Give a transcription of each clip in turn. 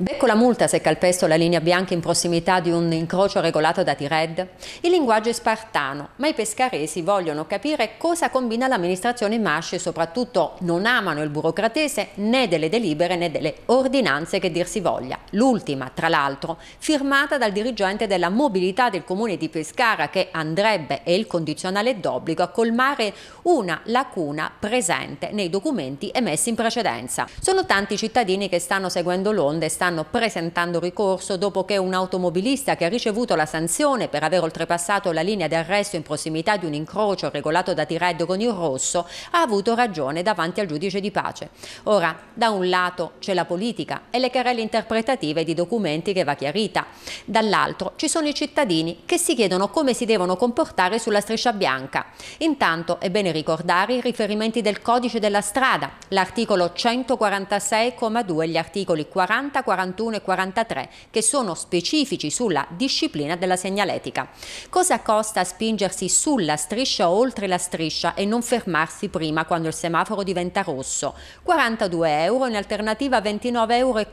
Becco la multa se calpesto la linea bianca in prossimità di un incrocio regolato da T-Red? Il linguaggio è spartano, ma i pescaresi vogliono capire cosa combina l'amministrazione Masci e soprattutto non amano il burocratese né delle delibere né delle ordinanze che dir si voglia. L'ultima, tra l'altro, firmata dal dirigente della mobilità del comune di Pescara che andrebbe, e il condizionale d'obbligo, a colmare una lacuna presente nei documenti emessi in precedenza. Sono tanti cittadini che stanno seguendo l'onda e stanno stanno presentando ricorso dopo che un automobilista che ha ricevuto la sanzione per aver oltrepassato la linea d'arresto in prossimità di un incrocio regolato da T-Red con il rosso ha avuto ragione davanti al giudice di pace. Ora, da un lato c'è la politica e le querelle interpretative di documenti che va chiarita. Dall'altro ci sono i cittadini che si chiedono come si devono comportare sulla striscia bianca. Intanto è bene ricordare i riferimenti del codice della strada, l'articolo 146,2 e gli articoli 40, 41 41 e 43 che sono specifici sulla disciplina della segnaletica. Cosa costa spingersi sulla striscia o oltre la striscia e non fermarsi prima quando il semaforo diventa rosso? 42 euro, in alternativa 29,40 euro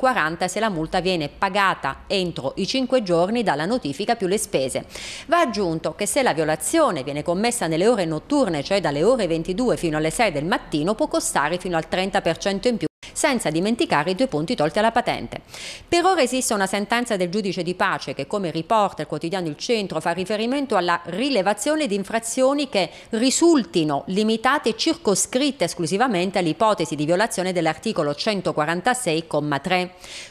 se la multa viene pagata entro i 5 giorni dalla notifica più le spese. Va aggiunto che se la violazione viene commessa nelle ore notturne, cioè dalle ore 22 fino alle 6 del mattino, può costare fino al 30% in più senza dimenticare i due punti tolti alla patente. Per ora esiste una sentenza del giudice di pace che, come riporta il quotidiano Il Centro, fa riferimento alla rilevazione di infrazioni che risultino limitate e circoscritte esclusivamente all'ipotesi di violazione dell'articolo 146,3.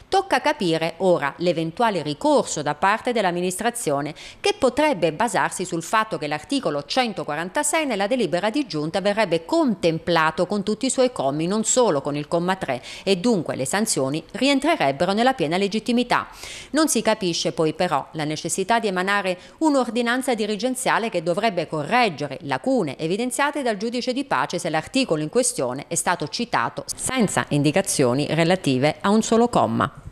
Tocca capire ora l'eventuale ricorso da parte dell'amministrazione che potrebbe basarsi sul fatto che l'articolo 146 nella delibera di giunta verrebbe contemplato con tutti i suoi commi, non solo con il comma 3 carcere e dunque le sanzioni rientrerebbero nella piena legittimità. Non si capisce poi però la necessità di emanare un'ordinanza dirigenziale che dovrebbe correggere lacune evidenziate dal giudice di pace se l'articolo in questione è stato citato senza indicazioni relative a un solo comma.